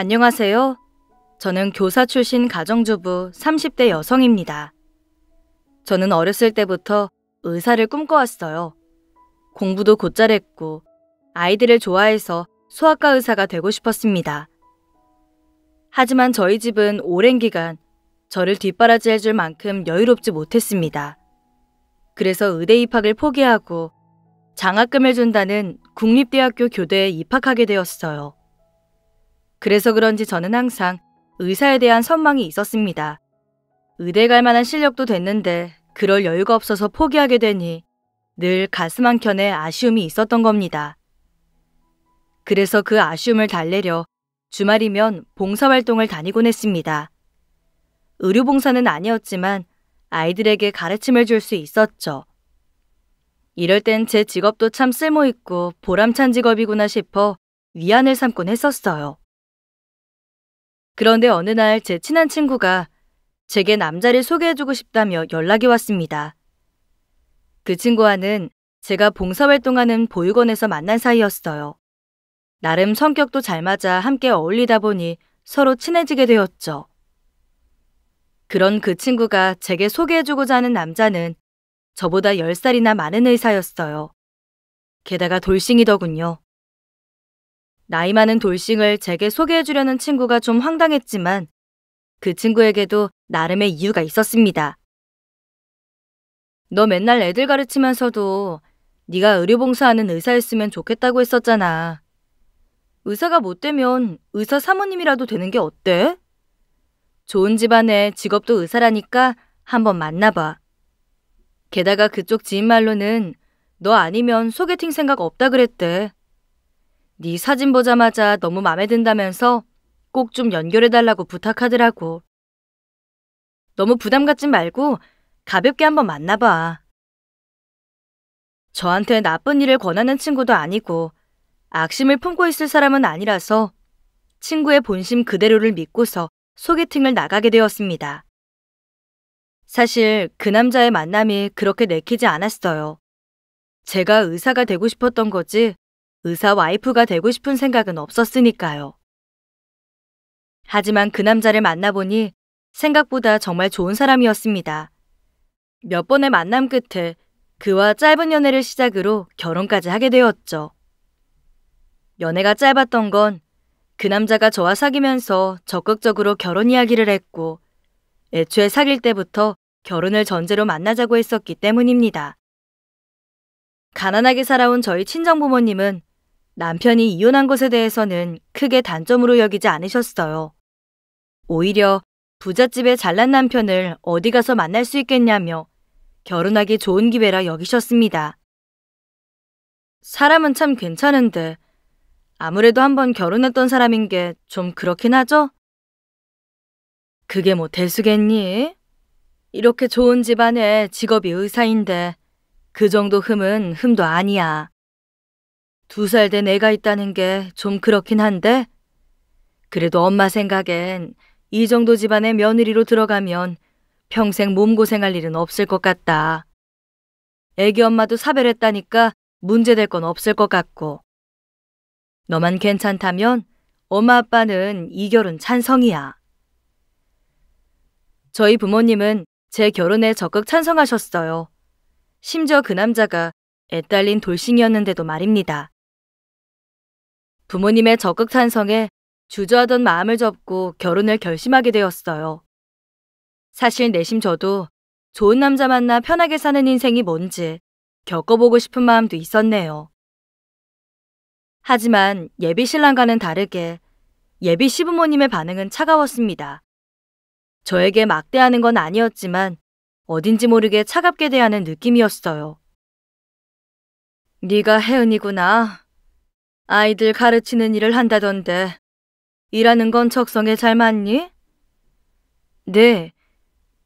안녕하세요. 저는 교사 출신 가정주부 30대 여성입니다. 저는 어렸을 때부터 의사를 꿈꿔왔어요. 공부도 곧잘했고 아이들을 좋아해서 소아과 의사가 되고 싶었습니다. 하지만 저희 집은 오랜 기간 저를 뒷바라지해 줄 만큼 여유롭지 못했습니다. 그래서 의대 입학을 포기하고 장학금을 준다는 국립대학교 교대에 입학하게 되었어요. 그래서 그런지 저는 항상 의사에 대한 선망이 있었습니다. 의대 갈 만한 실력도 됐는데 그럴 여유가 없어서 포기하게 되니 늘 가슴 한켠에 아쉬움이 있었던 겁니다. 그래서 그 아쉬움을 달래려 주말이면 봉사활동을 다니곤 했습니다. 의료봉사는 아니었지만 아이들에게 가르침을 줄 수 있었죠. 이럴 땐 제 직업도 참 쓸모있고 보람찬 직업이구나 싶어 위안을 삼곤 했었어요. 그런데 어느 날 제 친한 친구가 제게 남자를 소개해주고 싶다며 연락이 왔습니다. 그 친구와는 제가 봉사활동하는 보육원에서 만난 사이였어요. 나름 성격도 잘 맞아 함께 어울리다 보니 서로 친해지게 되었죠. 그런 그 친구가 제게 소개해주고자 하는 남자는 저보다 10살이나 많은 의사였어요. 게다가 돌싱이더군요. 나이 많은 돌싱을 제게 소개해주려는 친구가 좀 황당했지만 그 친구에게도 나름의 이유가 있었습니다. 너 맨날 애들 가르치면서도 네가 의료봉사하는 의사였으면 좋겠다고 했었잖아. 의사가 못 되면 의사 사모님이라도 되는 게 어때? 좋은 집안에 직업도 의사라니까 한번 만나봐. 게다가 그쪽 지인 말로는 너 아니면 소개팅 생각 없다 그랬대. 네 사진 보자마자 너무 마음에 든다면서 꼭 좀 연결해달라고 부탁하더라고. 너무 부담 갖지 말고 가볍게 한번 만나봐. 저한테 나쁜 일을 권하는 친구도 아니고 악심을 품고 있을 사람은 아니라서 친구의 본심 그대로를 믿고서 소개팅을 나가게 되었습니다. 사실 그 남자의 만남이 그렇게 내키지 않았어요. 제가 의사가 되고 싶었던 거지 의사 와이프가 되고 싶은 생각은 없었으니까요. 하지만 그 남자를 만나보니 생각보다 정말 좋은 사람이었습니다. 몇 번의 만남 끝에 그와 짧은 연애를 시작으로 결혼까지 하게 되었죠. 연애가 짧았던 건 그 남자가 저와 사귀면서 적극적으로 결혼 이야기를 했고 애초에 사귈 때부터 결혼을 전제로 만나자고 했었기 때문입니다. 가난하게 살아온 저희 친정 부모님은 남편이 이혼한 것에 대해서는 크게 단점으로 여기지 않으셨어요. 오히려 부잣집의 잘난 남편을 어디 가서 만날 수 있겠냐며 결혼하기 좋은 기회라 여기셨습니다. 사람은 참 괜찮은데 아무래도 한번 결혼했던 사람인 게 좀 그렇긴 하죠? 그게 뭐 대수겠니? 이렇게 좋은 집안에 직업이 의사인데 그 정도 흠은 흠도 아니야. 두살된 애가 있다는 게 좀 그렇긴 한데 그래도 엄마 생각엔 이 정도 집안의 며느리로 들어가면 평생 몸고생할 일은 없을 것 같다. 애기 엄마도 사별했다니까 문제될 건 없을 것 같고. 너만 괜찮다면 엄마 아빠는 이 결혼 찬성이야. 저희 부모님은 제 결혼에 적극 찬성하셨어요. 심지어 그 남자가 애 딸린 돌싱이었는데도 말입니다. 부모님의 적극 찬성에 주저하던 마음을 접고 결혼을 결심하게 되었어요. 사실 내심 저도 좋은 남자 만나 편하게 사는 인생이 뭔지 겪어보고 싶은 마음도 있었네요. 하지만 예비 신랑과는 다르게 예비 시부모님의 반응은 차가웠습니다. 저에게 막대하는 건 아니었지만 어딘지 모르게 차갑게 대하는 느낌이었어요. 네가 혜은이구나. 아이들 가르치는 일을 한다던데. 일하는 건 적성에 잘 맞니? 네,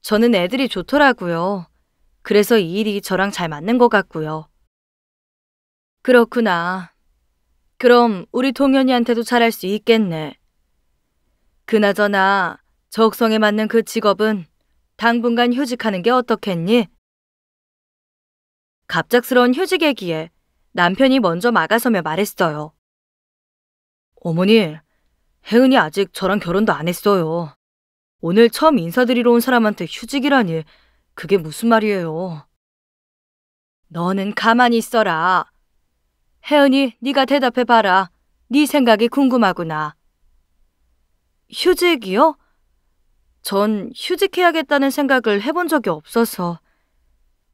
저는 애들이 좋더라고요. 그래서 이 일이 저랑 잘 맞는 것 같고요. 그렇구나. 그럼 우리 동현이한테도 잘할 수 있겠네. 그나저나 적성에 맞는 그 직업은 당분간 휴직하는 게 어떻겠니? 갑작스러운 휴직얘기에 남편이 먼저 막아서며 말했어요. 어머니, 혜은이 아직 저랑 결혼도 안 했어요. 오늘 처음 인사드리러 온 사람한테 휴직이라니 그게 무슨 말이에요. 너는 가만히 있어라. 혜은이 네가 대답해봐라. 네 생각이 궁금하구나. 휴직이요? 전 휴직해야겠다는 생각을 해본 적이 없어서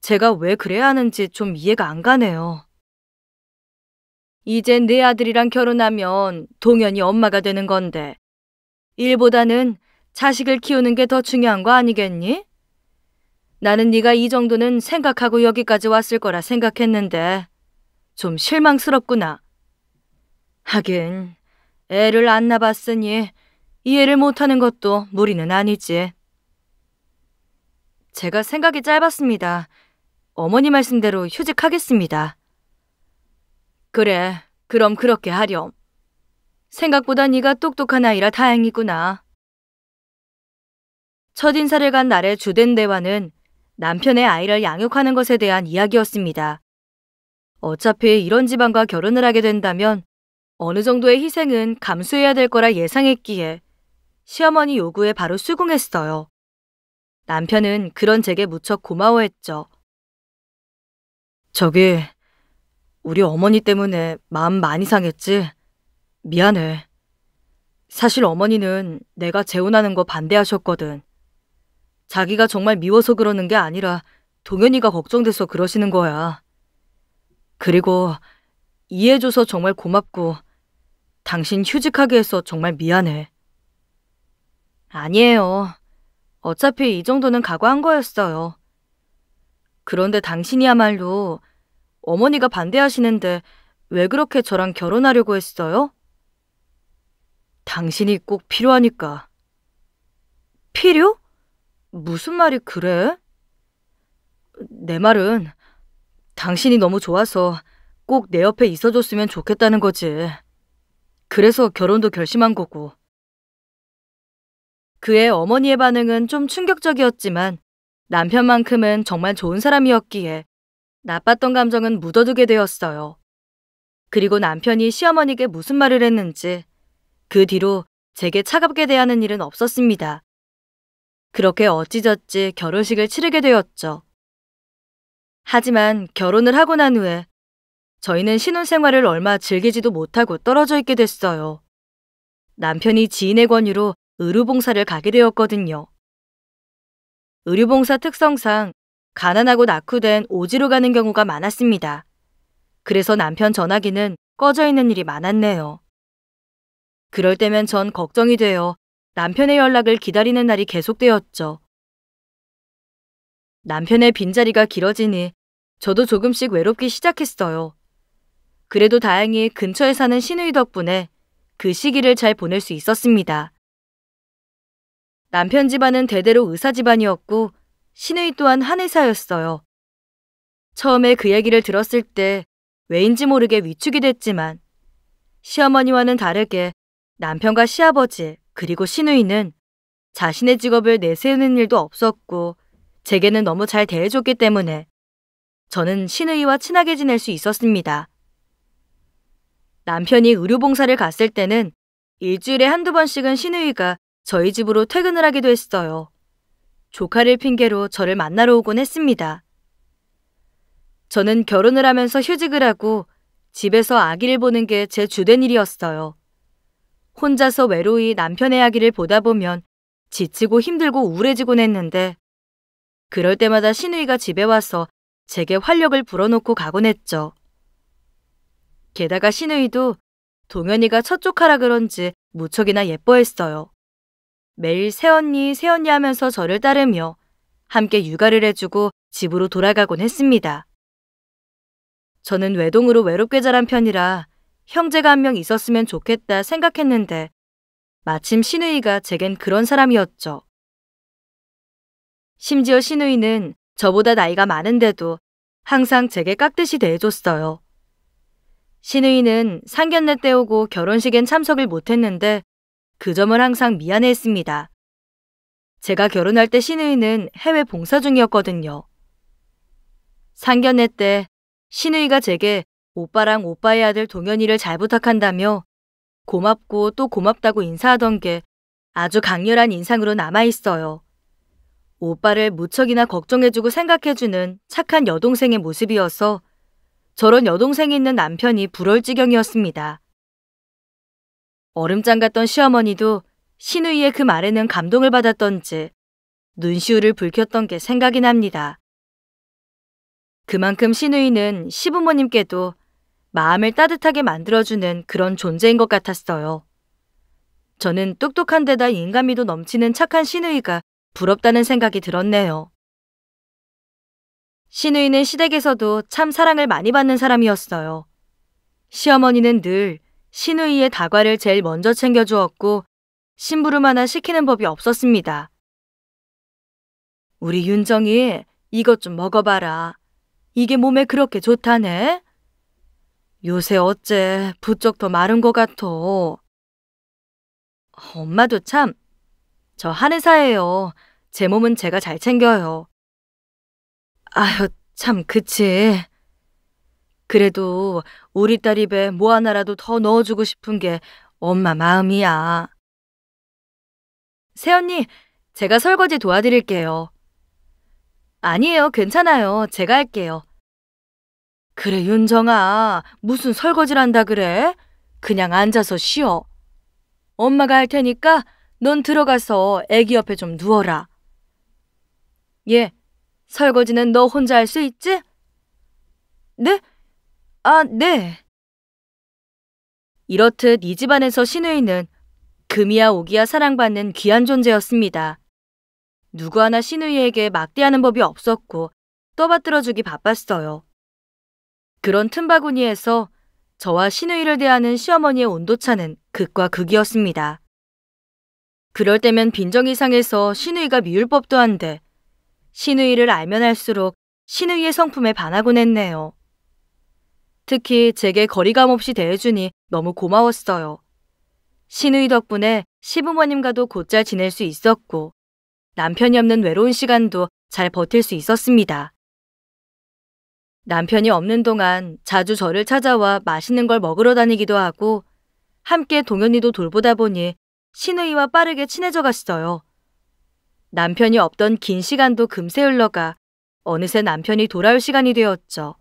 제가 왜 그래야 하는지 좀 이해가 안 가네요. 이젠 내 네 아들이랑 결혼하면 동연이 엄마가 되는 건데 일보다는 자식을 키우는 게 더 중요한 거 아니겠니? 나는 네가 이 정도는 생각하고 여기까지 왔을 거라 생각했는데 좀 실망스럽구나. 하긴 애를 안 낳았으니 이해를 못하는 것도 무리는 아니지. 제가 생각이 짧았습니다. 어머니 말씀대로 휴직하겠습니다. 그래, 그럼 그렇게 하렴. 생각보다 네가 똑똑한 아이라 다행이구나. 첫 인사를 간 날의 주된 대화는 남편의 아이를 양육하는 것에 대한 이야기였습니다. 어차피 이런 집안과 결혼을 하게 된다면 어느 정도의 희생은 감수해야 될 거라 예상했기에 시어머니 요구에 바로 수긍했어요. 남편은 그런 제게 무척 고마워했죠. 저기, 우리 어머니 때문에 마음 많이 상했지? 미안해. 사실 어머니는 내가 재혼하는 거 반대하셨거든. 자기가 정말 미워서 그러는 게 아니라 동현이가 걱정돼서 그러시는 거야. 그리고 이해해줘서 정말 고맙고 당신 휴직하게 해서 정말 미안해. 아니에요. 어차피 이 정도는 각오한 거였어요. 그런데 당신이야말로 어머니가 반대하시는데 왜 그렇게 저랑 결혼하려고 했어요? 당신이 꼭 필요하니까. 필요? 무슨 말이 그래? 내 말은 당신이 너무 좋아서 꼭 내 옆에 있어줬으면 좋겠다는 거지. 그래서 결혼도 결심한 거고. 그의 어머니의 반응은 좀 충격적이었지만 남편만큼은 정말 좋은 사람이었기에 나빴던 감정은 묻어두게 되었어요. 그리고 남편이 시어머니께 무슨 말을 했는지 그 뒤로 제게 차갑게 대하는 일은 없었습니다. 그렇게 어찌저찌 결혼식을 치르게 되었죠. 하지만 결혼을 하고 난 후에 저희는 신혼생활을 얼마 즐기지도 못하고 떨어져 있게 됐어요. 남편이 지인의 권유로 의료봉사를 가게 되었거든요. 의료봉사 특성상 가난하고 낙후된 오지로 가는 경우가 많았습니다. 그래서 남편 전화기는 꺼져 있는 일이 많았네요. 그럴 때면 전 걱정이 되어 남편의 연락을 기다리는 날이 계속되었죠. 남편의 빈자리가 길어지니 저도 조금씩 외롭기 시작했어요. 그래도 다행히 근처에 사는 신우이 덕분에 그 시기를 잘 보낼 수 있었습니다. 남편 집안은 대대로 의사 집안이었고 신의 또한 한 회사였어요. 처음에 그 얘기를 들었을 때 왜인지 모르게 위축이 됐지만 시어머니와는 다르게 남편과 시아버지 그리고 신우이는 자신의 직업을 내세우는 일도 없었고 제게는 너무 잘 대해줬기 때문에 저는 신우이와 친하게 지낼 수 있었습니다. 남편이 의료봉사를 갔을 때는 일주일에 한두 번씩은 신우이가 저희 집으로 퇴근을 하기도 했어요. 조카를 핑계로 저를 만나러 오곤 했습니다. 저는 결혼을 하면서 휴직을 하고 집에서 아기를 보는 게 제 주된 일이었어요. 혼자서 외로이 남편의 아기를 보다 보면 지치고 힘들고 우울해지곤 했는데 그럴 때마다 신우이가 집에 와서 제게 활력을 불어넣고 가곤 했죠. 게다가 신우이도 동현이가 첫 조카라 그런지 무척이나 예뻐했어요. 매일 새언니, 새언니 하면서 저를 따르며 함께 육아를 해주고 집으로 돌아가곤 했습니다. 저는 외동으로 외롭게 자란 편이라 형제가 한 명 있었으면 좋겠다 생각했는데 마침 신우이가 제겐 그런 사람이었죠. 심지어 신우이는 저보다 나이가 많은데도 항상 제게 깍듯이 대해줬어요. 신우이는 상견례 때우고 결혼식엔 참석을 못했는데 그 점을 항상 미안해했습니다. 제가 결혼할 때 신의는 해외 봉사 중이었거든요. 상견례 때 신의가 제게 오빠랑 오빠의 아들 동현이를 잘 부탁한다며 고맙고 또 고맙다고 인사하던 게 아주 강렬한 인상으로 남아있어요. 오빠를 무척이나 걱정해주고 생각해주는 착한 여동생의 모습이어서 저런 여동생이 있는 남편이 부러울 지경이었습니다. 얼음장 갔던 시어머니도 신우이의 그 말에는 감동을 받았던지 눈시울을 붉혔던 게 생각이 납니다. 그만큼 신우이는 시부모님께도 마음을 따뜻하게 만들어주는 그런 존재인 것 같았어요. 저는 똑똑한 데다 인간미도 넘치는 착한 신우이가 부럽다는 생각이 들었네요. 신우이는 시댁에서도 참 사랑을 많이 받는 사람이었어요. 시어머니는 늘 신우이의 다과를 제일 먼저 챙겨주었고 심부름 하나 시키는 법이 없었습니다. 우리 윤정이 이것 좀 먹어봐라. 이게 몸에 그렇게 좋다네? 요새 어째 부쩍 더 마른 것 같어. 엄마도 참, 저 한의사예요. 제 몸은 제가 잘 챙겨요. 아휴, 참 그치. 그래도 우리 딸 입에 뭐 하나라도 더 넣어주고 싶은 게 엄마 마음이야. 새언니, 제가 설거지 도와드릴게요. 아니에요, 괜찮아요. 제가 할게요. 그래, 윤정아. 무슨 설거지를 한다 그래? 그냥 앉아서 쉬어. 엄마가 할 테니까 넌 들어가서 애기 옆에 좀 누워라. 예, 설거지는 너 혼자 할 수 있지? 네? 아, 네. 이렇듯 이 집안에서 신우이는 금이야 오기야 사랑받는 귀한 존재였습니다. 누구 하나 신우이에게 막대하는 법이 없었고 떠받들어주기 바빴어요. 그런 틈바구니에서 저와 신우이를 대하는 시어머니의 온도차는 극과 극이었습니다. 그럴 때면 빈정 이상해서 신우이가 미울 법도 한데 신우이를 알면 할수록 신우이의 성품에 반하곤 했네요. 특히 제게 거리감 없이 대해주니 너무 고마웠어요. 신우이 덕분에 시부모님과도 곧잘 지낼 수 있었고 남편이 없는 외로운 시간도 잘 버틸 수 있었습니다. 남편이 없는 동안 자주 저를 찾아와 맛있는 걸 먹으러 다니기도 하고 함께 동현이도 돌보다 보니 신우이와 빠르게 친해져 갔어요. 남편이 없던 긴 시간도 금세 흘러가 어느새 남편이 돌아올 시간이 되었죠.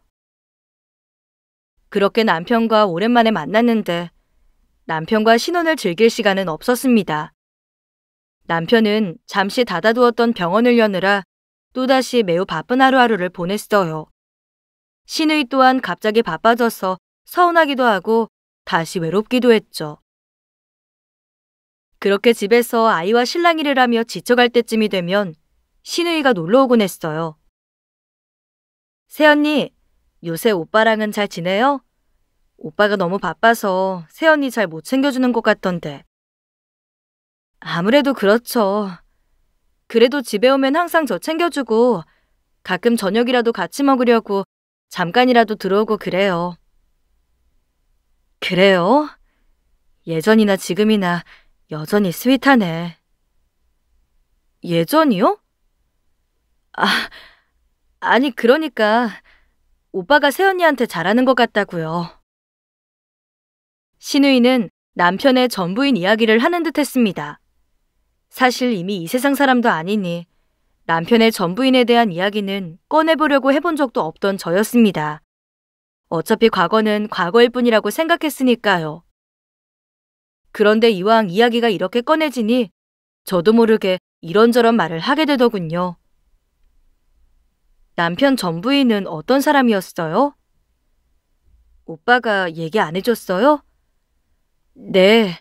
그렇게 남편과 오랜만에 만났는데 남편과 신혼을 즐길 시간은 없었습니다. 남편은 잠시 닫아두었던 병원을 여느라 또다시 매우 바쁜 하루하루를 보냈어요. 신의 또한 갑자기 바빠져서 서운하기도 하고 다시 외롭기도 했죠. 그렇게 집에서 아이와 신랑 일을 하며 지쳐갈 때쯤이 되면 신의가 놀러 오곤 했어요. 새언니, 요새 오빠랑은 잘 지내요? 오빠가 너무 바빠서 세연이 잘못 챙겨주는 것 같던데. 아무래도 그렇죠. 그래도 집에 오면 항상 저 챙겨주고 가끔 저녁이라도 같이 먹으려고 잠깐이라도 들어오고 그래요. 그래요? 예전이나 지금이나 여전히 스윗하네. 예전이요? 아, 아니 그러니까 오빠가 세언니한테 잘하는 것 같다고요. 신우이는 남편의 전부인 이야기를 하는 듯 했습니다. 사실 이미 이 세상 사람도 아니니 남편의 전부인에 대한 이야기는 꺼내보려고 해본 적도 없던 저였습니다. 어차피 과거는 과거일 뿐이라고 생각했으니까요. 그런데 이왕 이야기가 이렇게 꺼내지니 저도 모르게 이런저런 말을 하게 되더군요. 남편 전 부인은 어떤 사람이었어요? 오빠가 얘기 안 해줬어요? 네.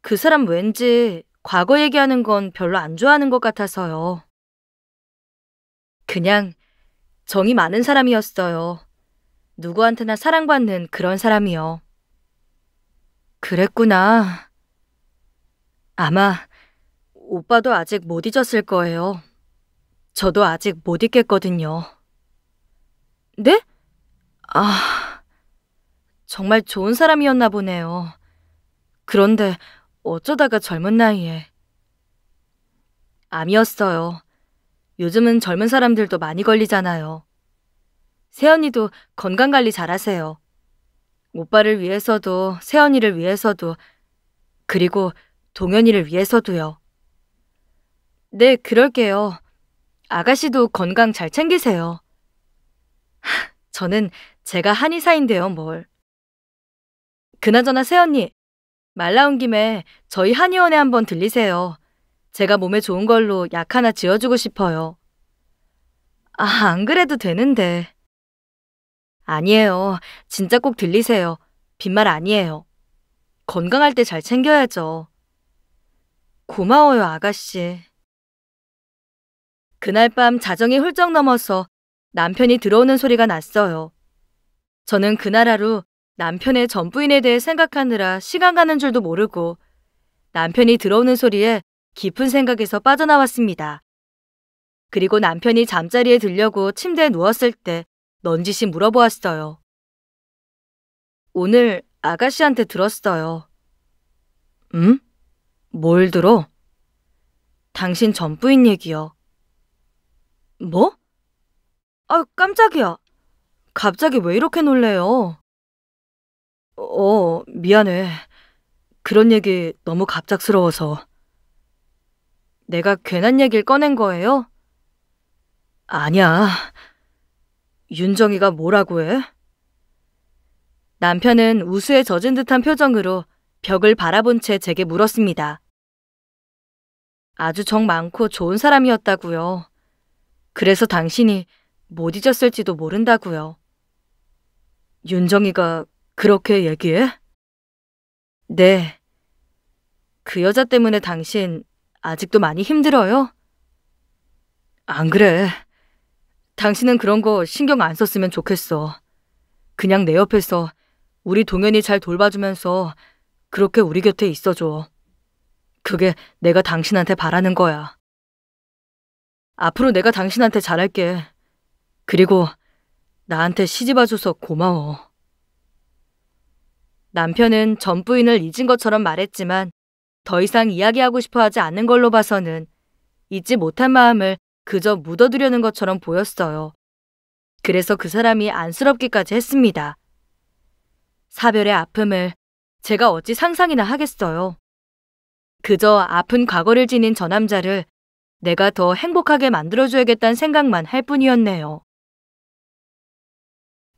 그 사람 왠지 과거 얘기하는 건 별로 안 좋아하는 것 같아서요. 그냥 정이 많은 사람이었어요. 누구한테나 사랑받는 그런 사람이요. 그랬구나. 아마 오빠도 아직 못 잊었을 거예요. 저도 아직 못 있겠거든요. 네? 아, 정말 좋은 사람이었나 보네요. 그런데 어쩌다가 젊은 나이에. 암이었어요. 요즘은 젊은 사람들도 많이 걸리잖아요. 세연이도 건강관리 잘하세요. 오빠를 위해서도 세연이를 위해서도 그리고 동현이를 위해서도요. 네, 그럴게요. 아가씨도 건강 잘 챙기세요. 저는 제가 한의사인데요, 뭘. 그나저나 새언니, 말 나온 김에 저희 한의원에 한번 들리세요. 제가 몸에 좋은 걸로 약 하나 지어주고 싶어요. 아, 안 그래도 되는데. 아니에요. 진짜 꼭 들리세요. 빈말 아니에요. 건강할 때 잘 챙겨야죠. 고마워요, 아가씨. 그날 밤 자정이 훌쩍 넘어서 남편이 들어오는 소리가 났어요. 저는 그날 하루 남편의 전부인에 대해 생각하느라 시간 가는 줄도 모르고 남편이 들어오는 소리에 깊은 생각에서 빠져나왔습니다. 그리고 남편이 잠자리에 들려고 침대에 누웠을 때 넌지시 물어보았어요. 오늘 아가씨한테 들었어요. 응? 뭘 들어? 당신 전부인 얘기요. 뭐? 아, 깜짝이야. 갑자기 왜 이렇게 놀래요? 어, 미안해. 그런 얘기 너무 갑작스러워서. 내가 괜한 얘기를 꺼낸 거예요? 아니야. 윤정이가 뭐라고 해? 남편은 우수에 젖은 듯한 표정으로 벽을 바라본 채 제게 물었습니다. 아주 정 많고 좋은 사람이었다고요. 그래서 당신이 못 잊었을지도 모른다고요. 윤정이가 그렇게 얘기해? 네. 그 여자 때문에 당신 아직도 많이 힘들어요? 안 그래. 당신은 그런 거 신경 안 썼으면 좋겠어. 그냥 내 옆에서 우리 동현이 잘 돌봐주면서 그렇게 우리 곁에 있어줘. 그게 내가 당신한테 바라는 거야. 앞으로 내가 당신한테 잘할게. 그리고 나한테 시집와줘서 고마워. 남편은 전 부인을 잊은 것처럼 말했지만 더 이상 이야기하고 싶어 하지 않는 걸로 봐서는 잊지 못한 마음을 그저 묻어두려는 것처럼 보였어요. 그래서 그 사람이 안쓰럽기까지 했습니다. 사별의 아픔을 제가 어찌 상상이나 하겠어요. 그저 아픈 과거를 지닌 저 남자를 내가 더 행복하게 만들어줘야겠다는 생각만 할 뿐이었네요.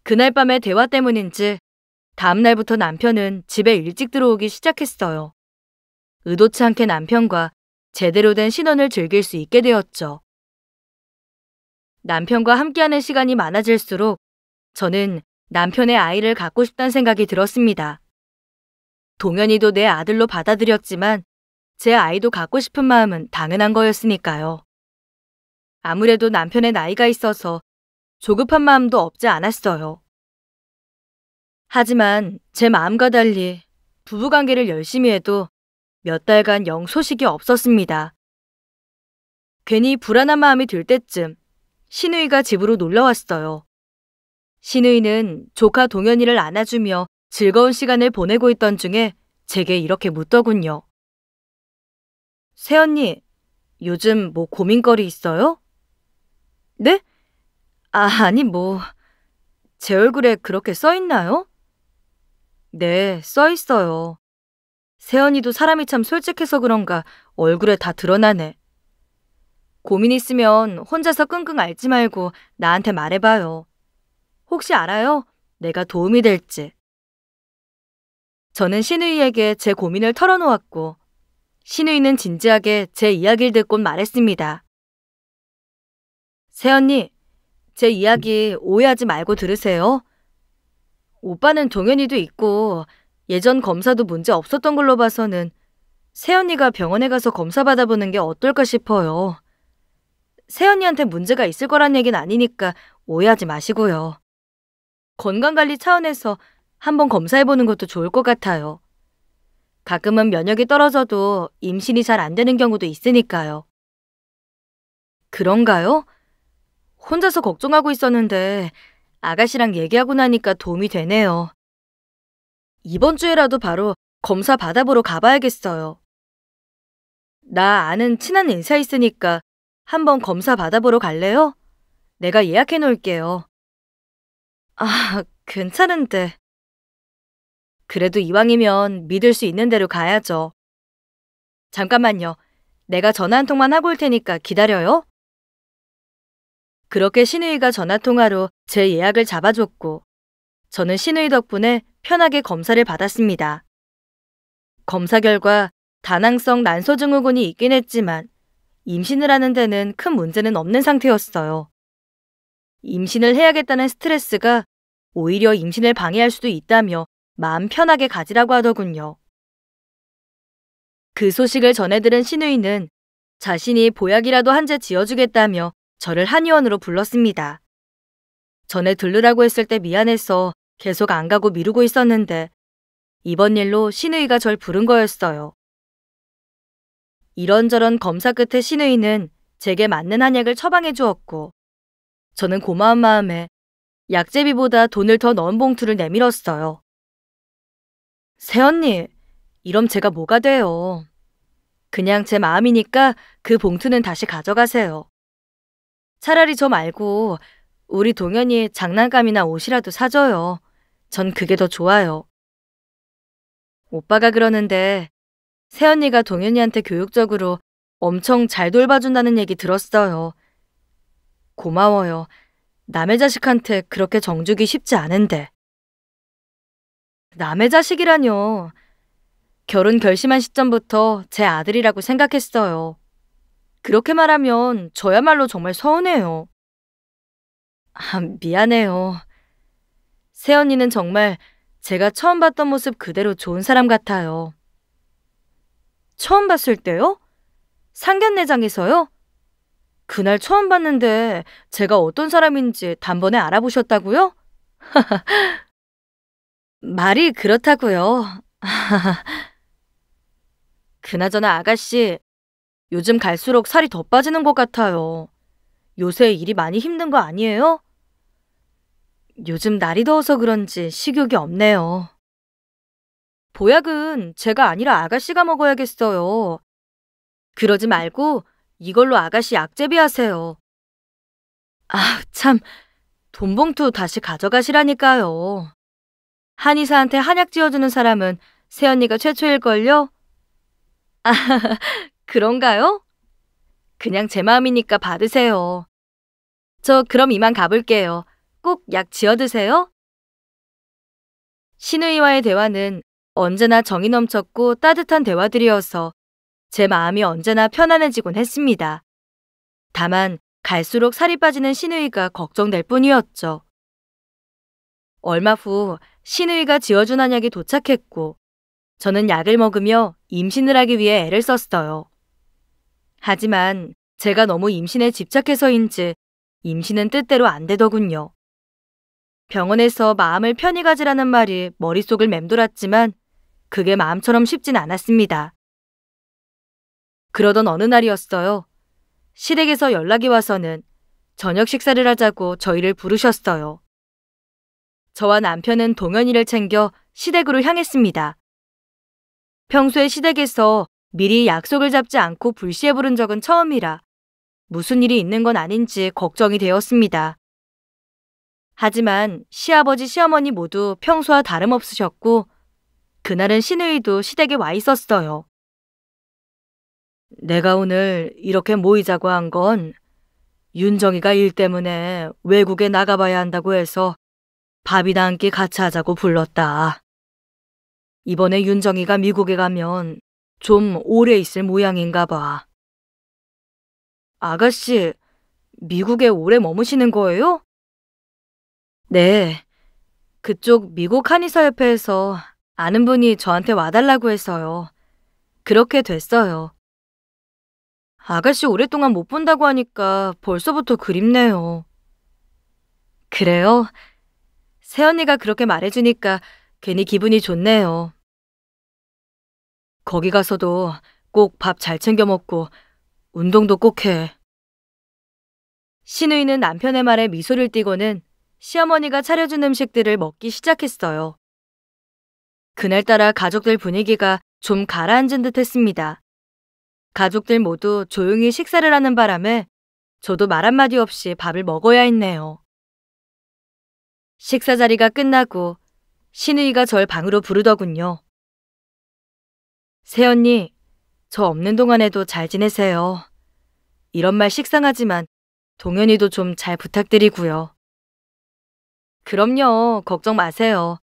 그날 밤의 대화 때문인지 다음날부터 남편은 집에 일찍 들어오기 시작했어요. 의도치 않게 남편과 제대로 된 신혼을 즐길 수 있게 되었죠. 남편과 함께하는 시간이 많아질수록 저는 남편의 아이를 갖고 싶다는 생각이 들었습니다. 동현이도 내 아들로 받아들였지만 제 아이도 갖고 싶은 마음은 당연한 거였으니까요. 아무래도 남편의 나이가 있어서 조급한 마음도 없지 않았어요. 하지만 제 마음과 달리 부부관계를 열심히 해도 몇 달간 영 소식이 없었습니다. 괜히 불안한 마음이 들 때쯤 신우이가 집으로 놀러 왔어요. 신우이는 조카 동현이를 안아주며 즐거운 시간을 보내고 있던 중에 제게 이렇게 묻더군요. 세언니 요즘 뭐 고민거리 있어요? 네? 아, 아니 뭐. 제 얼굴에 그렇게 써 있나요? 네, 써 있어요. 세언니도 사람이 참 솔직해서 그런가 얼굴에 다 드러나네. 고민 있으면 혼자서 끙끙 앓지 말고 나한테 말해봐요. 혹시 알아요? 내가 도움이 될지. 저는 신우이에게 제 고민을 털어놓았고 신우이는 진지하게 제 이야기를 듣곤 말했습니다. 세언니제 이야기 오해하지 말고 들으세요. 오빠는 동현이도 있고 예전 검사도 문제 없었던 걸로 봐서는 세언니가 병원에 가서 검사 받아보는 게 어떨까 싶어요. 세언니한테 문제가 있을 거란 얘기는 아니니까 오해하지 마시고요. 건강관리 차원에서 한번 검사해보는 것도 좋을 것 같아요. 가끔은 면역이 떨어져도 임신이 잘 안 되는 경우도 있으니까요. 그런가요? 혼자서 걱정하고 있었는데 아가씨랑 얘기하고 나니까 도움이 되네요. 이번 주에라도 바로 검사 받아보러 가봐야겠어요. 나 아는 친한 의사 있으니까 한번 검사 받아보러 갈래요? 내가 예약해 놓을게요. 아, 괜찮은데. 그래도 이왕이면 믿을 수 있는 대로 가야죠. 잠깐만요. 내가 전화 한 통만 하고 올 테니까 기다려요. 그렇게 신의가 전화 통화로 제 예약을 잡아줬고 저는 신의 덕분에 편하게 검사를 받았습니다. 검사 결과 다낭성 난소증후군이 있긴 했지만 임신을 하는 데는 큰 문제는 없는 상태였어요. 임신을 해야겠다는 스트레스가 오히려 임신을 방해할 수도 있다며 마음 편하게 가지라고 하더군요. 그 소식을 전해들은 신우이는 자신이 보약이라도 한제 지어주겠다며 저를 한의원으로 불렀습니다. 전에 들르라고 했을 때 미안해서 계속 안 가고 미루고 있었는데 이번 일로 신우이가 절 부른 거였어요. 이런저런 검사 끝에 신우이는 제게 맞는 한약을 처방해 주었고 저는 고마운 마음에 약제비보다 돈을 더 넣은 봉투를 내밀었어요. 새언니, 이럼 제가 뭐가 돼요? 그냥 제 마음이니까 그 봉투는 다시 가져가세요. 차라리 저 말고 우리 동현이 장난감이나 옷이라도 사줘요. 전 그게 더 좋아요. 오빠가 그러는데 새언니가 동현이한테 교육적으로 엄청 잘 돌봐준다는 얘기 들었어요. 고마워요. 남의 자식한테 그렇게 정주기 쉽지 않은데. 남의 자식이라뇨. 결혼 결심한 시점부터 제 아들이라고 생각했어요. 그렇게 말하면 저야말로 정말 서운해요. 아, 미안해요. 세연이는 정말 제가 처음 봤던 모습 그대로 좋은 사람 같아요. 처음 봤을 때요? 상견례장에서요? 그날 처음 봤는데 제가 어떤 사람인지 단번에 알아보셨다고요? 하하. 말이 그렇다고요. 그나저나 아가씨, 요즘 갈수록 살이 더 빠지는 것 같아요. 요새 일이 많이 힘든 거 아니에요? 요즘 날이 더워서 그런지 식욕이 없네요. 보약은 제가 아니라 아가씨가 먹어야겠어요. 그러지 말고 이걸로 아가씨 약제비하세요. 아, 참. 돈봉투 다시 가져가시라니까요. 한의사한테 한약 지어주는 사람은 새언니가 최초일걸요? 아, 그런가요? 그냥 제 마음이니까 받으세요. 저 그럼 이만 가볼게요. 꼭 약 지어드세요. 신우이와의 대화는 언제나 정이 넘쳤고 따뜻한 대화들이어서 제 마음이 언제나 편안해지곤 했습니다. 다만 갈수록 살이 빠지는 신우이가 걱정될 뿐이었죠. 얼마 후 신의가 지어준 한약이 도착했고 저는 약을 먹으며 임신을 하기 위해 애를 썼어요. 하지만 제가 너무 임신에 집착해서인지 임신은 뜻대로 안 되더군요. 병원에서 마음을 편히 가지라는 말이 머릿속을 맴돌았지만 그게 마음처럼 쉽진 않았습니다. 그러던 어느 날이었어요. 시댁에서 연락이 와서는 저녁 식사를 하자고 저희를 부르셨어요. 저와 남편은 동현이를 챙겨 시댁으로 향했습니다. 평소에 시댁에서 미리 약속을 잡지 않고 불시에 부른 적은 처음이라 무슨 일이 있는 건 아닌지 걱정이 되었습니다. 하지만 시아버지, 시어머니 모두 평소와 다름없으셨고 그날은 신우이도 시댁에 와 있었어요. 내가 오늘 이렇게 모이자고 한 건 윤정이가 일 때문에 외국에 나가봐야 한다고 해서 밥이나 함께 같이 하자고 불렀다. 이번에 윤정이가 미국에 가면 좀 오래 있을 모양인가 봐. 아가씨, 미국에 오래 머무시는 거예요? 네. 그쪽 미국 한의사협회에서 아는 분이 저한테 와달라고 해서요. 그렇게 됐어요. 아가씨 오랫동안 못 본다고 하니까 벌써부터 그립네요. 그래요? 새언니가 그렇게 말해주니까 괜히 기분이 좋네요. 거기 가서도 꼭 밥 잘 챙겨 먹고 운동도 꼭 해. 신우이는 남편의 말에 미소를 띠고는 시어머니가 차려준 음식들을 먹기 시작했어요. 그날따라 가족들 분위기가 좀 가라앉은 듯 했습니다. 가족들 모두 조용히 식사를 하는 바람에 저도 말 한마디 없이 밥을 먹어야 했네요. 식사 자리가 끝나고 신의가 절 방으로 부르더군요. 새언니, 저 없는 동안에도 잘 지내세요. 이런 말 식상하지만 동현이도 좀 잘 부탁드리고요. 그럼요, 걱정 마세요.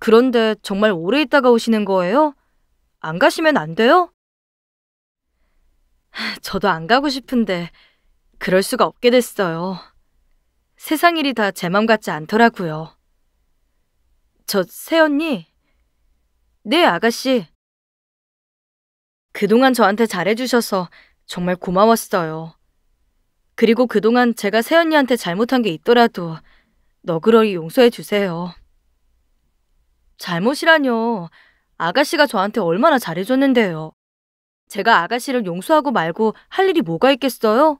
그런데 정말 오래 있다가 오시는 거예요? 안 가시면 안 돼요? 저도 안 가고 싶은데 그럴 수가 없게 됐어요. 세상 일이 다 제 맘 같지 않더라고요. 저 새언니? 네, 아가씨. 그동안 저한테 잘해주셔서 정말 고마웠어요. 그리고 그동안 제가 새언니한테 잘못한 게 있더라도 너그러이 용서해주세요. 잘못이라뇨. 아가씨가 저한테 얼마나 잘해줬는데요. 제가 아가씨를 용서하고 말고 할 일이 뭐가 있겠어요?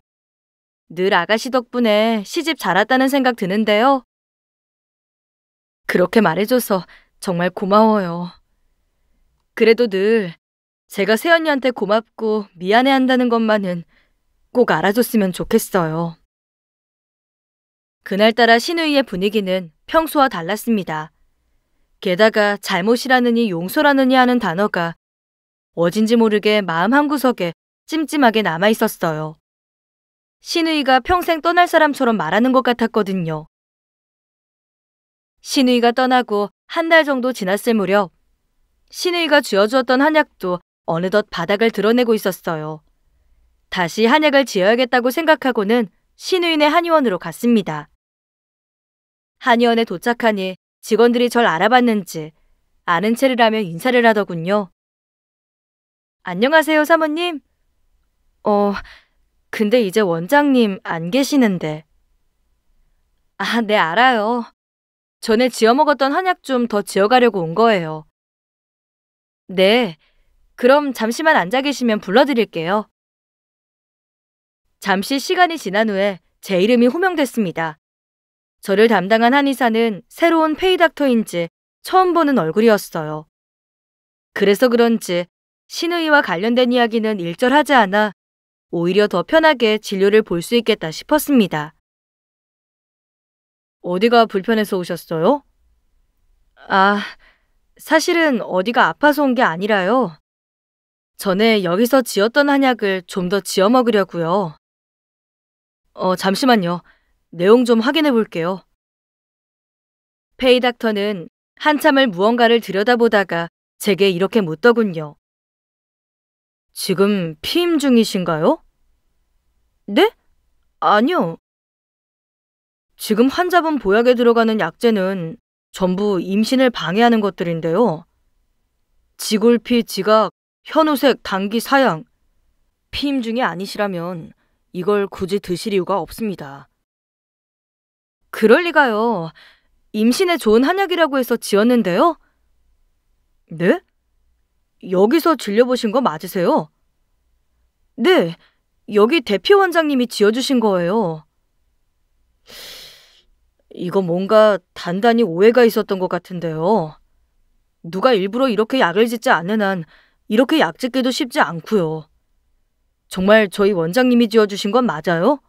늘 아가씨 덕분에 시집 잘 왔다는 생각 드는데요. 그렇게 말해줘서 정말 고마워요. 그래도 늘 제가 세언니한테 고맙고 미안해한다는 것만은 꼭 알아줬으면 좋겠어요. 그날따라 신우이의 분위기는 평소와 달랐습니다. 게다가 잘못이라느니 용서라느니 하는 단어가 어진지 모르게 마음 한구석에 찜찜하게 남아 있었어요. 신의가 평생 떠날 사람처럼 말하는 것 같았거든요. 신의가 떠나고 한 달 정도 지났을 무렵 신의가 쥐어주었던 한약도 어느덧 바닥을 드러내고 있었어요. 다시 한약을 지어야겠다고 생각하고는 신의인의 한의원으로 갔습니다. 한의원에 도착하니 직원들이 절 알아봤는지 아는 체를 하며 인사를 하더군요. 안녕하세요, 사모님. 어, 근데 이제 원장님 안 계시는데. 아, 네, 알아요. 전에 지어 먹었던 한약 좀 더 지어가려고 온 거예요. 네, 그럼 잠시만 앉아 계시면 불러드릴게요. 잠시 시간이 지난 후에 제 이름이 호명됐습니다. 저를 담당한 한의사는 새로운 페이닥터인지 처음 보는 얼굴이었어요. 그래서 그런지 신의와 관련된 이야기는 일절하지 않아 오히려 더 편하게 진료를 볼 수 있겠다 싶었습니다. 어디가 불편해서 오셨어요? 아, 사실은 어디가 아파서 온 게 아니라요. 전에 여기서 지었던 한약을 좀 더 지어 먹으려고요. 어, 잠시만요. 내용 좀 확인해 볼게요. 페이닥터는 한참을 무언가를 들여다보다가 제게 이렇게 묻더군요. 지금 피임 중이신가요? 네? 아니요. 지금 환자분 보약에 들어가는 약재는 전부 임신을 방해하는 것들인데요. 지골피, 지각, 현우색, 당기, 사양. 피임 중이 아니시라면 이걸 굳이 드실 이유가 없습니다. 그럴 리가요. 임신에 좋은 한약이라고 해서 지었는데요. 네? 여기서 질려보신 거 맞으세요? 네, 여기 대표 원장님이 지어주신 거예요. 이거 뭔가 단단히 오해가 있었던 것 같은데요. 누가 일부러 이렇게 약을 짓지 않는 한 이렇게 약 짓기도 쉽지 않고요. 정말 저희 원장님이 지어주신 건 맞아요?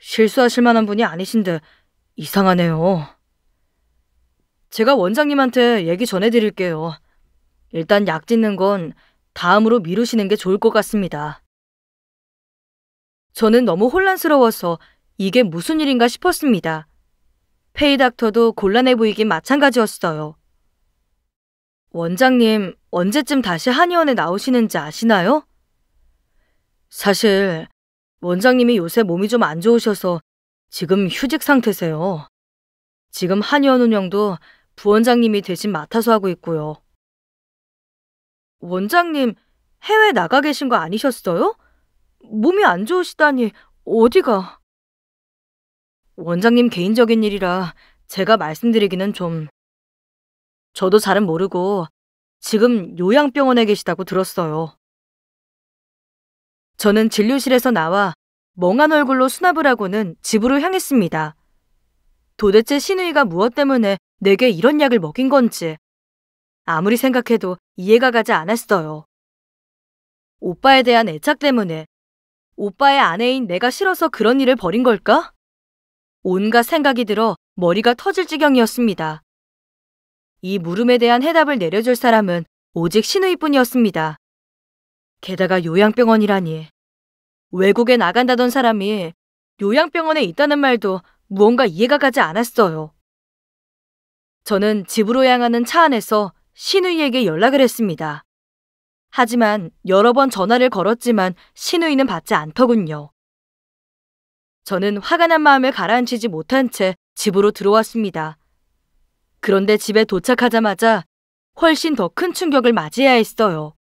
실수하실 만한 분이 아니신데 이상하네요. 제가 원장님한테 얘기 전해드릴게요. 일단 약 짓는 건 다음으로 미루시는 게 좋을 것 같습니다. 저는 너무 혼란스러워서 이게 무슨 일인가 싶었습니다. 페이 닥터도 곤란해 보이긴 마찬가지였어요. 원장님, 언제쯤 다시 한의원에 나오시는지 아시나요? 사실, 원장님이 요새 몸이 좀 안 좋으셔서 지금 휴직 상태세요. 지금 한의원 운영도 부원장님이 대신 맡아서 하고 있고요. 원장님, 해외 나가 계신 거 아니셨어요? 몸이 안 좋으시다니, 어디가? 원장님 개인적인 일이라 제가 말씀드리기는 좀. 저도 잘은 모르고 지금 요양병원에 계시다고 들었어요. 저는 진료실에서 나와 멍한 얼굴로 수납을 하고는 집으로 향했습니다. 도대체 신우이가 무엇 때문에 내게 이런 약을 먹인 건지 아무리 생각해도 이해가 가지 않았어요. 오빠에 대한 애착 때문에 오빠의 아내인 내가 싫어서 그런 일을 벌인 걸까? 온갖 생각이 들어 머리가 터질 지경이었습니다. 이 물음에 대한 해답을 내려줄 사람은 오직 신우이뿐이었습니다. 게다가 요양병원이라니. 외국에 나간다던 사람이 요양병원에 있다는 말도 무언가 이해가 가지 않았어요. 저는 집으로 향하는 차 안에서 신우이에게 연락을 했습니다. 하지만 여러 번 전화를 걸었지만 신우이는 받지 않더군요. 저는 화가 난 마음을 가라앉히지 못한 채 집으로 들어왔습니다. 그런데 집에 도착하자마자 훨씬 더 큰 충격을 맞이해야 했어요.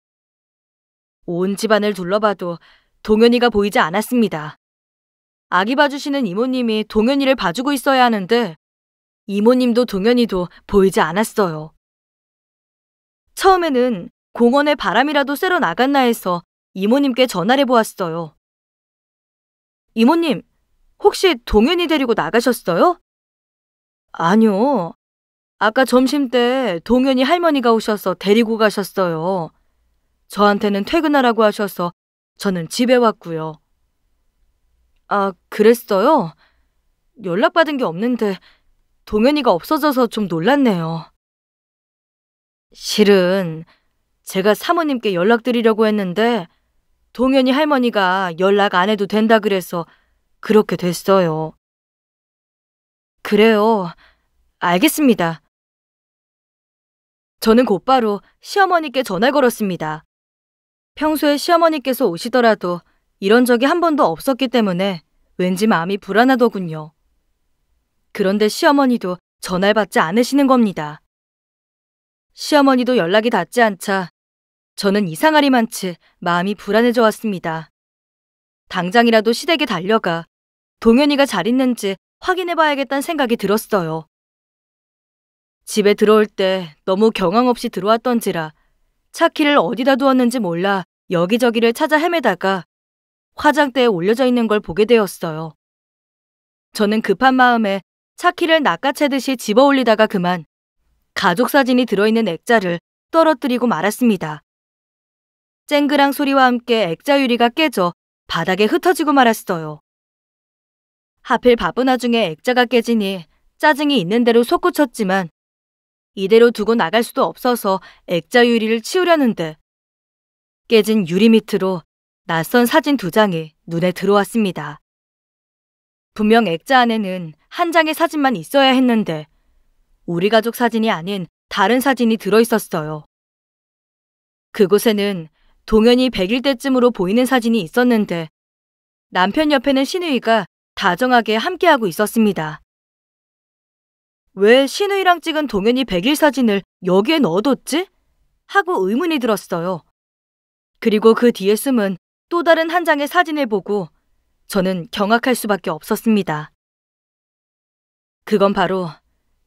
온 집안을 둘러봐도 동현이가 보이지 않았습니다. 아기 봐주시는 이모님이 동현이를 봐주고 있어야 하는데 이모님도 동현이도 보이지 않았어요. 처음에는 공원에 바람이라도 쐬러 나갔나 해서 이모님께 전화를 보았어요 이모님, 혹시 동현이 데리고 나가셨어요? 아니요. 아까 점심 때 동현이 할머니가 오셔서 데리고 가셨어요. 저한테는 퇴근하라고 하셔서 저는 집에 왔고요. 아, 그랬어요? 연락받은 게 없는데 동현이가 없어져서 좀 놀랐네요. 실은 제가 사모님께 연락드리려고 했는데 동현이 할머니가 연락 안 해도 된다 그래서 그렇게 됐어요. 그래요. 알겠습니다. 저는 곧바로 시어머니께 전화 걸었습니다. 평소에 시어머니께서 오시더라도 이런 적이 한 번도 없었기 때문에 왠지 마음이 불안하더군요. 그런데 시어머니도 전화를 받지 않으시는 겁니다. 시어머니도 연락이 닿지 않자 저는 이상하리만치 마음이 불안해져 왔습니다. 당장이라도 시댁에 달려가 동현이가 잘 있는지 확인해봐야겠다는 생각이 들었어요. 집에 들어올 때 너무 경황 없이 들어왔던지라 차키를 어디다 두었는지 몰라 여기저기를 찾아 헤매다가 화장대에 올려져 있는 걸 보게 되었어요. 저는 급한 마음에 차키를 낚아채듯이 집어 올리다가 그만 가족 사진이 들어있는 액자를 떨어뜨리고 말았습니다. 쨍그랑 소리와 함께 액자 유리가 깨져 바닥에 흩어지고 말았어요. 하필 바쁜 와중에 액자가 깨지니 짜증이 있는 대로 솟구쳤지만 이대로 두고 나갈 수도 없어서 액자 유리를 치우려는데 깨진 유리 밑으로 낯선 사진 두 장이 눈에 들어왔습니다. 분명 액자 안에는 한 장의 사진만 있어야 했는데 우리 가족 사진이 아닌 다른 사진이 들어있었어요. 그곳에는 동현이 100일 때쯤으로 보이는 사진이 있었는데 남편 옆에는 신우이가 다정하게 함께하고 있었습니다. 왜 신우이랑 찍은 동현이 100일 사진을 여기에 넣어뒀지? 하고 의문이 들었어요. 그리고 그 뒤에 숨은 또 다른 한 장의 사진을 보고 저는 경악할 수밖에 없었습니다. 그건 바로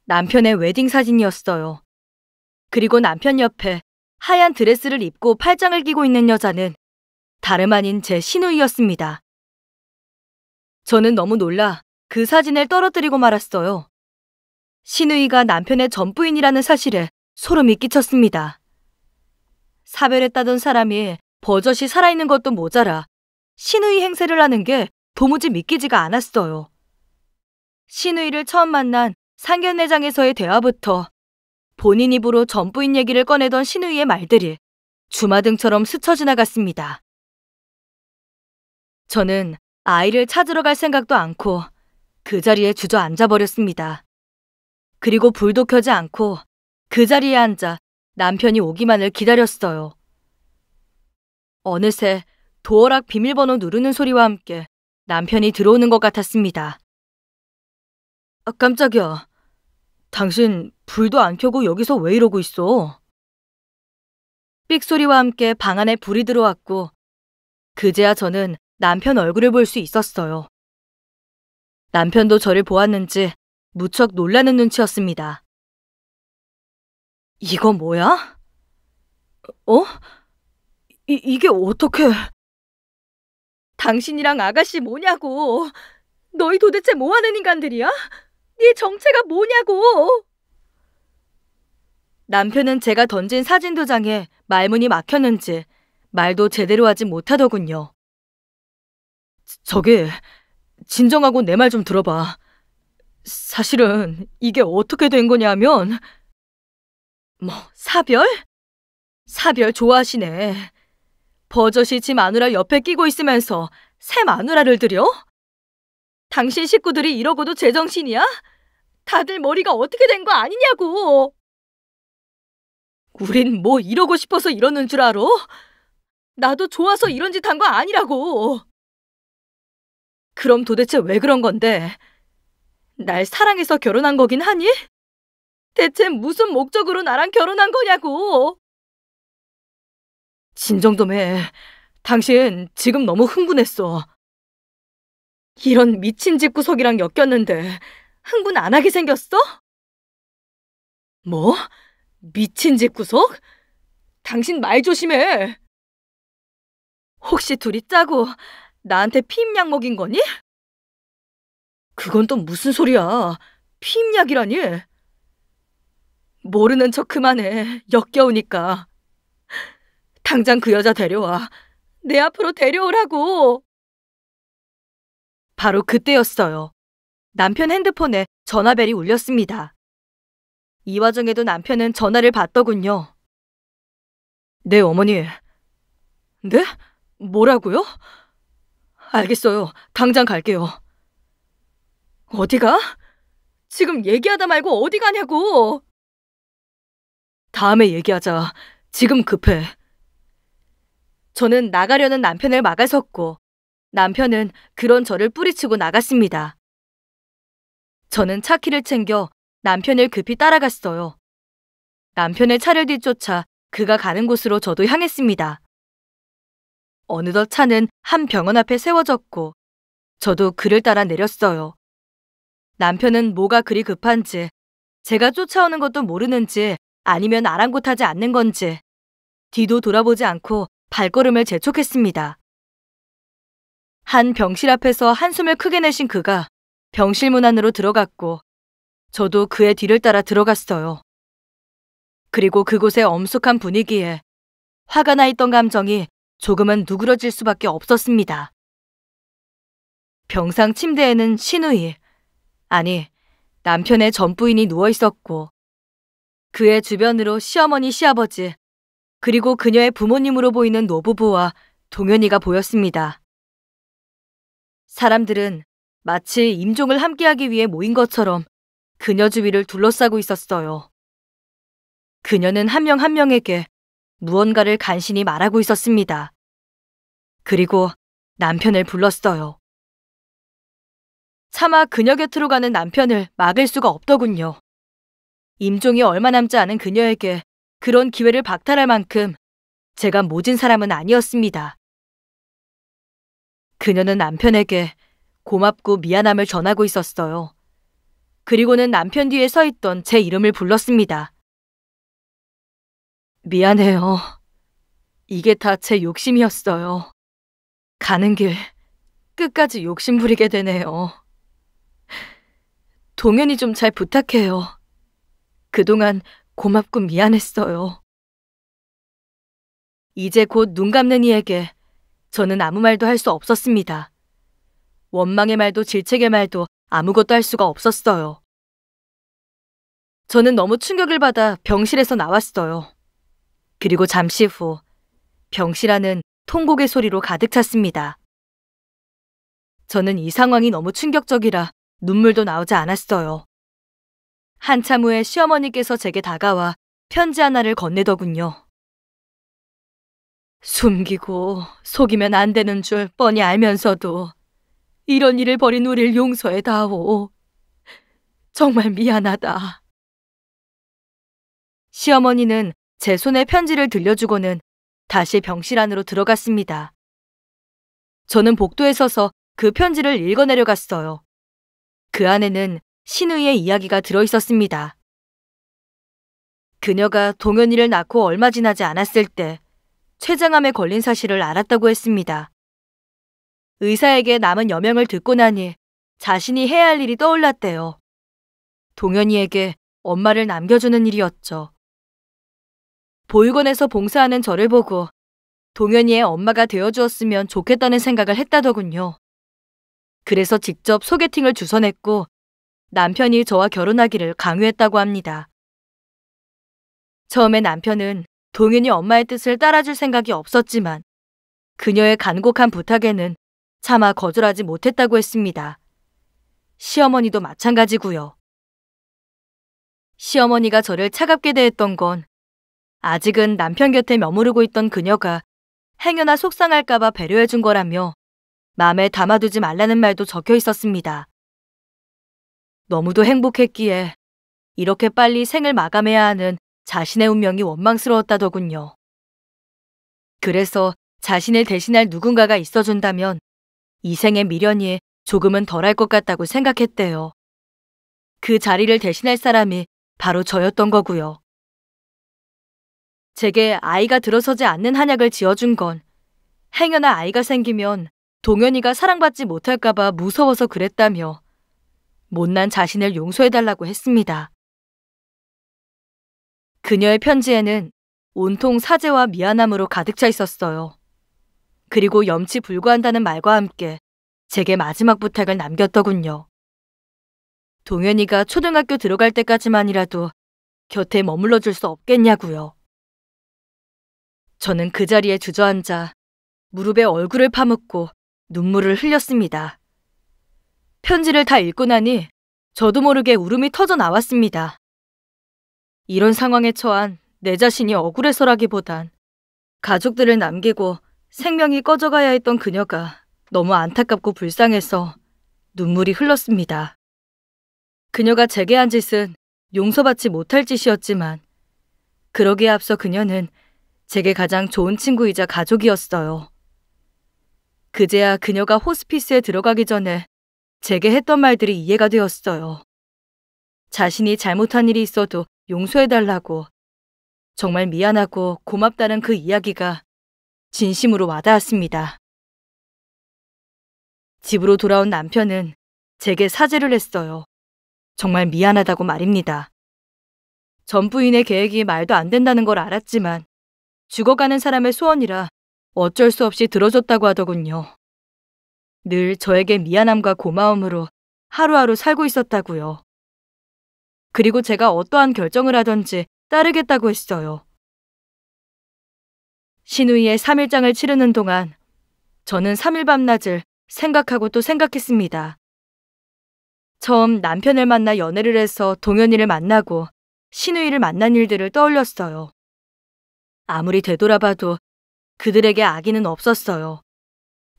남편의 웨딩 사진이었어요. 그리고 남편 옆에 하얀 드레스를 입고 팔짱을 끼고 있는 여자는 다름 아닌 제 시누이였습니다. 저는 너무 놀라 그 사진을 떨어뜨리고 말았어요. 시누이가 남편의 전부인이라는 사실에 소름이 끼쳤습니다. 사별했다던 사람이 버젓이 살아있는 것도 모자라 시누이 행세를 하는 게 도무지 믿기지가 않았어요. 시누이를 처음 만난 상견례장에서의 대화부터 본인 입으로 전부인 얘기를 꺼내던 신의의 말들이 주마등처럼 스쳐 지나갔습니다. 저는 아이를 찾으러 갈 생각도 않고 그 자리에 주저앉아 버렸습니다. 그리고 불도 켜지 않고 그 자리에 앉아 남편이 오기만을 기다렸어요. 어느새 도어락 비밀번호 누르는 소리와 함께 남편이 들어오는 것 같았습니다. 아, 깜짝이야. 당신 불도 안 켜고 여기서 왜 이러고 있어? 삑소리와 함께 방 안에 불이 들어왔고 그제야 저는 남편 얼굴을 볼 수 있었어요. 남편도 저를 보았는지 무척 놀라는 눈치였습니다. 이거 뭐야? 어? 이, 이게 어떻게... 당신이랑 아가씨 뭐냐고! 너희 도대체 뭐하는 인간들이야? 네 정체가 뭐냐고! 남편은 제가 던진 사진 도장에 말문이 막혔는지 말도 제대로 하지 못하더군요. 저게 진정하고 내 말 좀 들어봐. 사실은 이게 어떻게 된 거냐면, 뭐, 사별? 사별 좋아하시네. 버젓이 지 마누라 옆에 끼고 있으면서 새 마누라를 들여? 당신 식구들이 이러고도 제정신이야? 다들 머리가 어떻게 된 거 아니냐고! 우린 뭐 이러고 싶어서 이러는 줄 알아? 나도 좋아서 이런 짓 한 거 아니라고! 그럼 도대체 왜 그런 건데? 날 사랑해서 결혼한 거긴 하니? 대체 무슨 목적으로 나랑 결혼한 거냐고! 진정 좀 해. 당신 지금 너무 흥분했어. 이런 미친 집구석이랑 엮였는데 흥분 안 하게 생겼어? 뭐? 미친 집구석? 당신 말 조심해. 혹시 둘이 짜고 나한테 피임약 먹인 거니? 그건 또 무슨 소리야. 피임약이라니. 모르는 척 그만해. 역겨우니까. 당장 그 여자 데려와. 내 앞으로 데려오라고. 바로 그때였어요. 남편 핸드폰에 전화벨이 울렸습니다. 이 와중에도 남편은 전화를 받더군요. 네, 어머니. 네? 뭐라고요? 알겠어요. 당장 갈게요. 어디가? 지금 얘기하다 말고 어디 가냐고! 다음에 얘기하자. 지금 급해. 저는 나가려는 남편을 막아섰고 남편은 그런 저를 뿌리치고 나갔습니다. 저는 차키를 챙겨 남편을 급히 따라갔어요. 남편의 차를 뒤쫓아 그가 가는 곳으로 저도 향했습니다. 어느덧 차는 한 병원 앞에 세워졌고 저도 그를 따라 내렸어요. 남편은 뭐가 그리 급한지 제가 쫓아오는 것도 모르는지 아니면 아랑곳하지 않는 건지 뒤도 돌아보지 않고 발걸음을 재촉했습니다. 한 병실 앞에서 한숨을 크게 내신 그가 병실 문 안으로 들어갔고 저도 그의 뒤를 따라 들어갔어요. 그리고 그곳의 엄숙한 분위기에 화가 나 있던 감정이 조금은 누그러질 수밖에 없었습니다. 병상 침대에는 신우이, 아니, 남편의 전부인이 누워 있었고, 그의 주변으로 시어머니, 시아버지, 그리고 그녀의 부모님으로 보이는 노부부와 동현이가 보였습니다. 사람들은 마치 임종을 함께하기 위해 모인 것처럼 그녀 주위를 둘러싸고 있었어요. 그녀는 한 명한 한 명에게 무언가를 간신히 말하고 있었습니다. 그리고 남편을 불렀어요. 차마 그녀 곁으로 가는 남편을 막을 수가 없더군요. 임종이 얼마 남지 않은 그녀에게 그런 기회를 박탈할 만큼 제가 모진 사람은 아니었습니다. 그녀는 남편에게 고맙고 미안함을 전하고 있었어요. 그리고는 남편 뒤에 서 있던 제 이름을 불렀습니다. 미안해요. 이게 다 제 욕심이었어요. 가는 길 끝까지 욕심 부리게 되네요. 동현이 좀 잘 부탁해요. 그동안 고맙고 미안했어요. 이제 곧 눈 감는 이에게 저는 아무 말도 할 수 없었습니다. 원망의 말도 질책의 말도 아무것도 할 수가 없었어요. 저는 너무 충격을 받아 병실에서 나왔어요. 그리고 잠시 후 병실 안은 통곡의 소리로 가득 찼습니다. 저는 이 상황이 너무 충격적이라 눈물도 나오지 않았어요. 한참 후에 시어머니께서 제게 다가와 편지 하나를 건네더군요. 숨기고 속이면 안 되는 줄 뻔히 알면서도 이런 일을 벌인 우릴 용서해 다오. 정말 미안하다. 시어머니는 제 손에 편지를 들려주고는 다시 병실 안으로 들어갔습니다. 저는 복도에 서서 그 편지를 읽어내려 갔어요. 그 안에는 신의의 이야기가 들어 있었습니다. 그녀가 동현이를 낳고 얼마 지나지 않았을 때 췌장암에 걸린 사실을 알았다고 했습니다. 의사에게 남은 여명을 듣고 나니 자신이 해야 할 일이 떠올랐대요. 동현이에게 엄마를 남겨주는 일이었죠. 보육원에서 봉사하는 저를 보고 동현이의 엄마가 되어주었으면 좋겠다는 생각을 했다더군요. 그래서 직접 소개팅을 주선했고 남편이 저와 결혼하기를 강요했다고 합니다. 처음에 남편은 동윤이 엄마의 뜻을 따라줄 생각이 없었지만 그녀의 간곡한 부탁에는 차마 거절하지 못했다고 했습니다. 시어머니도 마찬가지고요. 시어머니가 저를 차갑게 대했던 건 아직은 남편 곁에 머무르고 있던 그녀가 행여나 속상할까봐 배려해준 거라며 마음에 담아두지 말라는 말도 적혀 있었습니다. 너무도 행복했기에 이렇게 빨리 생을 마감해야 하는 자신의 운명이 원망스러웠다더군요. 그래서 자신을 대신할 누군가가 있어준다면 이생의 미련이 조금은 덜할 것 같다고 생각했대요. 그 자리를 대신할 사람이 바로 저였던 거고요. 제게 아이가 들어서지 않는 한약을 지어준 건 행여나 아이가 생기면 동현이가 사랑받지 못할까봐 무서워서 그랬다며 못난 자신을 용서해달라고 했습니다. 그녀의 편지에는 온통 사죄와 미안함으로 가득 차 있었어요. 그리고 염치 불구한다는 말과 함께 제게 마지막 부탁을 남겼더군요. 동현이가 초등학교 들어갈 때까지만이라도 곁에 머물러 줄 수 없겠냐고요. 저는 그 자리에 주저앉아 무릎에 얼굴을 파묻고 눈물을 흘렸습니다. 편지를 다 읽고 나니 저도 모르게 울음이 터져 나왔습니다. 이런 상황에 처한 내 자신이 억울해서라기보단 가족들을 남기고 생명이 꺼져가야 했던 그녀가 너무 안타깝고 불쌍해서 눈물이 흘렀습니다. 그녀가 제게 한 짓은 용서받지 못할 짓이었지만 그러기에 앞서 그녀는 제게 가장 좋은 친구이자 가족이었어요. 그제야 그녀가 호스피스에 들어가기 전에 제게 했던 말들이 이해가 되었어요. 자신이 잘못한 일이 있어도 용서해달라고 정말 미안하고 고맙다는 그 이야기가 진심으로 와닿았습니다. 집으로 돌아온 남편은 제게 사죄를 했어요. 정말 미안하다고 말입니다. 전 부인의 계획이 말도 안 된다는 걸 알았지만 죽어가는 사람의 소원이라 어쩔 수 없이 들어줬다고 하더군요. 늘 저에게 미안함과 고마움으로 하루하루 살고 있었다고요. 그리고 제가 어떠한 결정을 하든지 따르겠다고 했어요. 신우이의 3일장을 치르는 동안 저는 3일 밤낮을 생각하고 또 생각했습니다. 처음 남편을 만나 연애를 해서 동현이를 만나고 신우이를 만난 일들을 떠올렸어요. 아무리 되돌아봐도 그들에게 악의는 없었어요.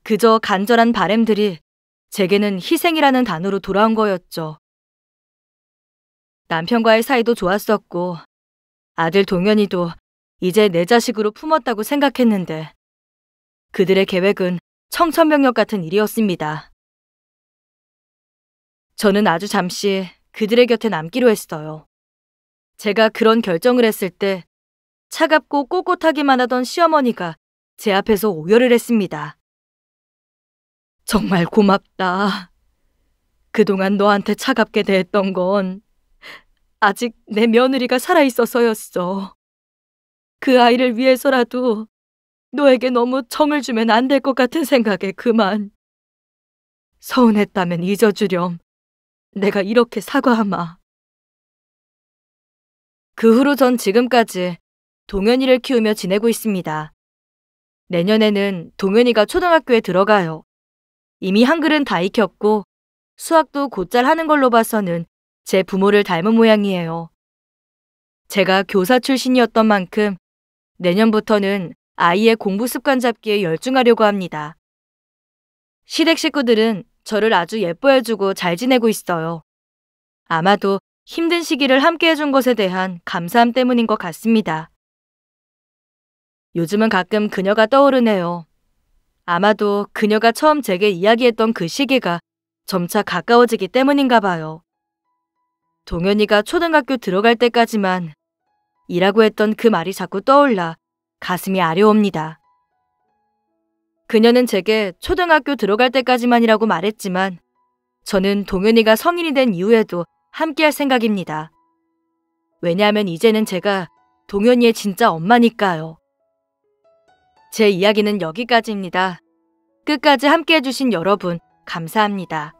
그저 간절한 바램들이 제게는 희생이라는 단어로 돌아온 거였죠. 남편과의 사이도 좋았었고 아들 동현이도 이제 내 자식으로 품었다고 생각했는데 그들의 계획은 청천벽력 같은 일이었습니다. 저는 아주 잠시 그들의 곁에 남기로 했어요. 제가 그런 결정을 했을 때 차갑고 꼿꼿하기만 하던 시어머니가 제 앞에서 오열을 했습니다. 정말 고맙다. 그동안 너한테 차갑게 대했던 건 아직 내 며느리가 살아있어서였어. 그 아이를 위해서라도 너에게 너무 정을 주면 안 될 것 같은 생각에 그만. 서운했다면 잊어주렴. 내가 이렇게 사과하마. 그 후로 전 지금까지 동현이를 키우며 지내고 있습니다. 내년에는 동현이가 초등학교에 들어가요. 이미 한글은 다 익혔고 수학도 곧잘 하는 걸로 봐서는 제 부모를 닮은 모양이에요. 제가 교사 출신이었던 만큼 내년부터는 아이의 공부 습관 잡기에 열중하려고 합니다. 시댁 식구들은 저를 아주 예뻐해주고 잘 지내고 있어요. 아마도 힘든 시기를 함께 해준 것에 대한 감사함 때문인 것 같습니다. 요즘은 가끔 그녀가 떠오르네요. 아마도 그녀가 처음 제게 이야기했던 그 시기가 점차 가까워지기 때문인가 봐요. 동현이가 초등학교 들어갈 때까지만 이라고 했던 그 말이 자꾸 떠올라 가슴이 아려옵니다. 그녀는 제게 초등학교 들어갈 때까지만이라고 말했지만 저는 동현이가 성인이 된 이후에도 함께할 생각입니다. 왜냐하면 이제는 제가 동현이의 진짜 엄마니까요. 제 이야기는 여기까지입니다. 끝까지 함께해 주신 여러분 감사합니다.